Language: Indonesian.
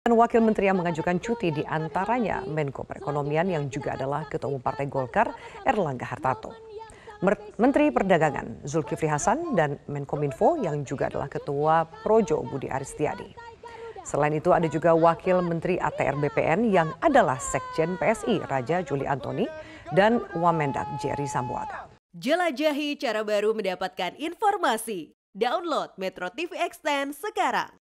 Dan Wakil Menteri yang mengajukan cuti di antaranya Menko Perekonomian yang juga adalah Ketua Umum Partai Golkar Erlangga Hartarto. Menteri Perdagangan Zulkifli Hasan dan Menkominfo yang juga adalah Ketua Projo Budi Aristiadi. Selain itu ada juga Wakil Menteri ATR BPN yang adalah Sekjen PSI Raja Juli Antoni dan Wamendak Jerry Sambuaga. Jelajahi cara baru mendapatkan informasi. Download Metro TV Extend sekarang.